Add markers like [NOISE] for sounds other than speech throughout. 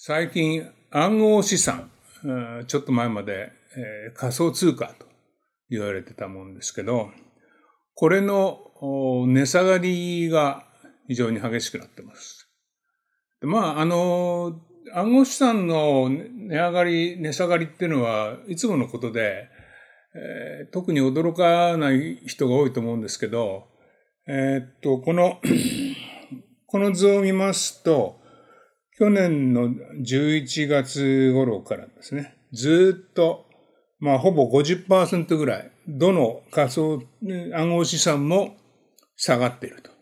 最近暗号資産、ちょっと前まで、仮想通貨と言われてたもんですけど、これの値下がりが非常に激しくなってます。まあ、あの、暗号資産の値上がり、値下がりっていうのはいつものことで、え特に驚かない人が多いと思うんですけど、えっと、この [CLEARS THROAT] この図を見ますと、去年の11月頃からですね、ずっと、まあほぼ50%ぐらい、どの仮想暗号資産も下がっていると。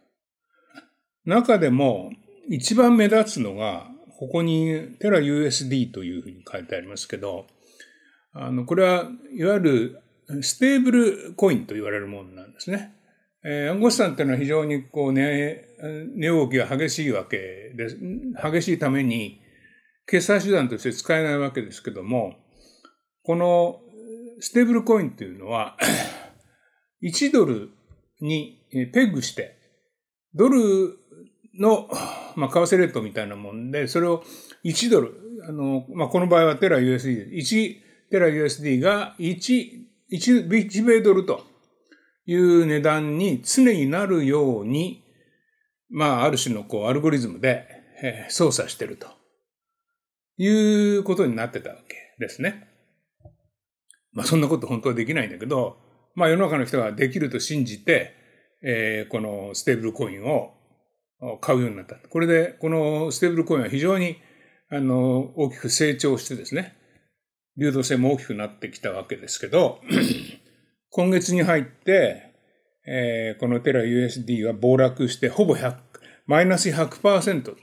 中でも一番目立つのが、ここにテラ USD というふうに書いてありますけど、あの、これはいわゆるステーブルコインと言われるものなんですね。えー、暗号資産っていうのは非常にこうね、値動きが激しいわけです。激しいために、決済手段として使えないわけですけども、このステーブルコインっていうのは、1 [COUGHS] ドルにペグして、ドルの、まあ、為替レートみたいなもんで、それを1ドル、あの、まあ、この場合はテラ USD です。1テラ USD が1、1米ドルと。いう値段に常になるように、まあ、ある種のこう、アルゴリズムで、操作してるということになってたわけですね。まあ、そんなこと本当はできないんだけど、まあ、世の中の人ができると信じて、えー、このステーブルコインを買うようになった。これで、このステーブルコインは非常に、あの、大きく成長してですね、流動性も大きくなってきたわけですけど、今月に入って、えー、このテラ USD は暴落してほぼ100、マイナス100%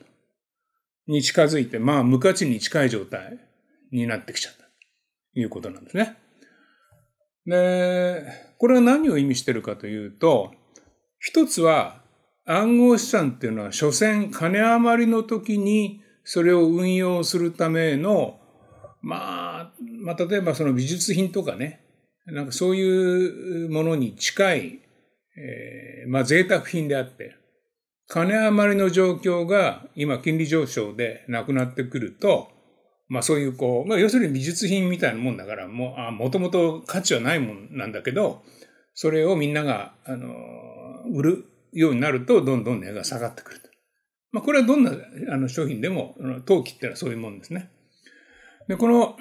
に近づいて、まあ無価値に近い状態になってきちゃったということなんですね。で、これは何を意味してるかというと、一つは暗号資産っていうのは所詮金余りの時にそれを運用するための、まあ、まあ例えばその美術品とかね、なんかそういうものに近い、えー、まあ贅沢品であって、金余りの状況が今金利上昇でなくなってくると、まあそういうこう、まあ要するに美術品みたいなもんだから、もあもともと価値はないもんなんだけど、それをみんなが、あの、売るようになると、どんどん値が下がってくると。まあこれはどんなあの商品でも、陶器っていうのはそういうもんですね。で、この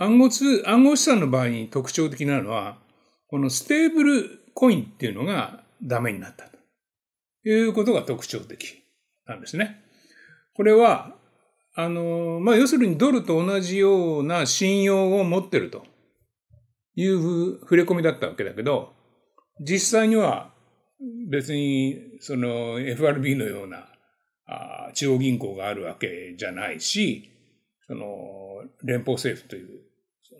暗号通、暗号資産の場合に特徴的なのは、このステーブルコインっていうのがダメになったということが特徴的なんですね。これは、あの、まあ、要するにドルと同じような信用を持ってるという触れ込みだったわけだけど、実際には別にその FRB のようなあ中央銀行があるわけじゃないし、その連邦政府という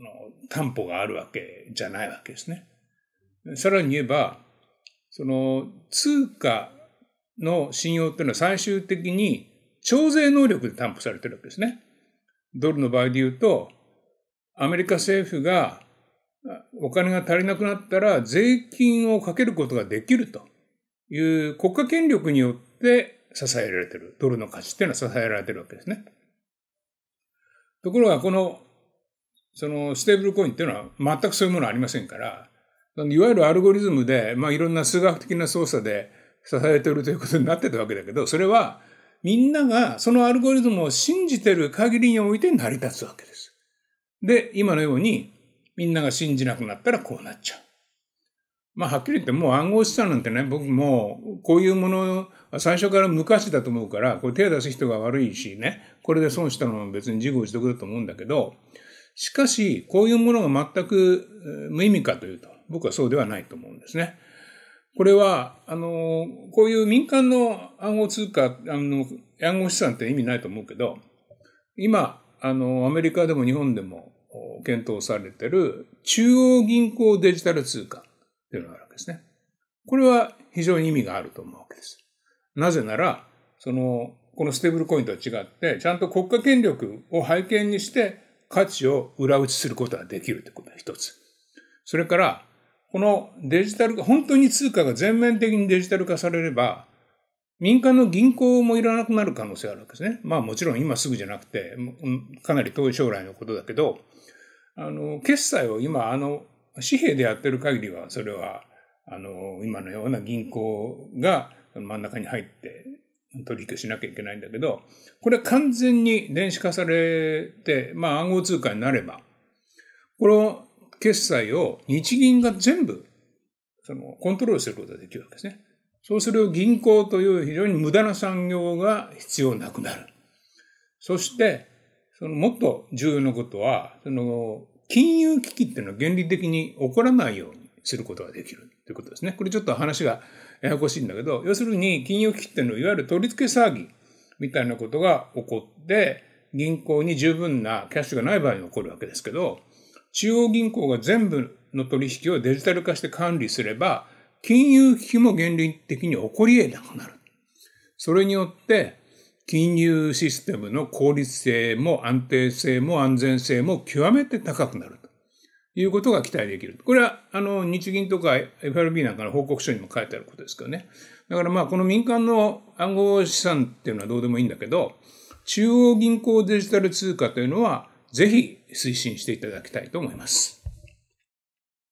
の担保があるわけじゃないわけですね。さらに言えば、その通貨の信用というのは最終的に徴税能力で担保されてるわけですね。ドルの場合で言うと、アメリカ政府がお金が足りなくなったら税金をかけることができるという国家権力によって支えられてる。ドルの価値っていうのは支えられてるわけですね。ところが、このそのステーブルコインっていうのは全くそういうものありませんから、いわゆるアルゴリズムで、まあ、いろんな数学的な操作で支えているということになってたわけだけど、それはみんながそのアルゴリズムを信じてる限りにおいて成り立つわけです。で、今のようにみんなが信じなくなったらこうなっちゃう。まあ、はっきり言ってもう暗号資産なんてね、僕もこういうもの、最初から昔だと思うから、これ手を出す人が悪いしね、これで損したのも別に自業自得だと思うんだけど、しかし、こういうものが全く無意味かというと、僕はそうではないと思うんですね。これは、あの、こういう民間の暗号通貨、あの、暗号資産って意味ないと思うけど、今、あの、アメリカでも日本でも検討されてる中央銀行デジタル通貨っていうのがあるわけですね。これは非常に意味があると思うわけです。なぜなら、その、このステーブルコインとは違って、ちゃんと国家権力を背景にして、価値を裏打ちすることができるということが一つ。それから、このデジタル化、本当に通貨が全面的にデジタル化されれば、民間の銀行もいらなくなる可能性があるわけですね。まあもちろん今すぐじゃなくて、かなり遠い将来のことだけど、あの、決済を今、あの、紙幣でやってる限りは、それは、あの、今のような銀行が真ん中に入って取引しなきゃいけないんだけど、これ完全に電子化されて、まあ暗号通貨になれば、この決済を日銀が全部、その、コントロールすることができるわけですね。そうする銀行という非常に無駄な産業が必要なくなる。そして、そのもっと重要なことは、その、金融危機っていうのは原理的に起こらないように知ることができるということですね。これちょっと話がややこしいんだけど、要するに金融危機っていうのは、いわゆる取り付け騒ぎみたいなことが起こって、銀行に十分なキャッシュがない場合に起こるわけですけど、中央銀行が全部の取引をデジタル化して管理すれば、金融危機も原理的に起こり得なくなる。それによって、金融システムの効率性も安定性も安全性も極めて高くなると。いうことが期待できる。これは、あの、日銀とか FRB なんかの報告書にも書いてあることですけどね。だからまあ、この民間の暗号資産っていうのはどうでもいいんだけど、中央銀行デジタル通貨というのは、ぜひ推進していただきたいと思います。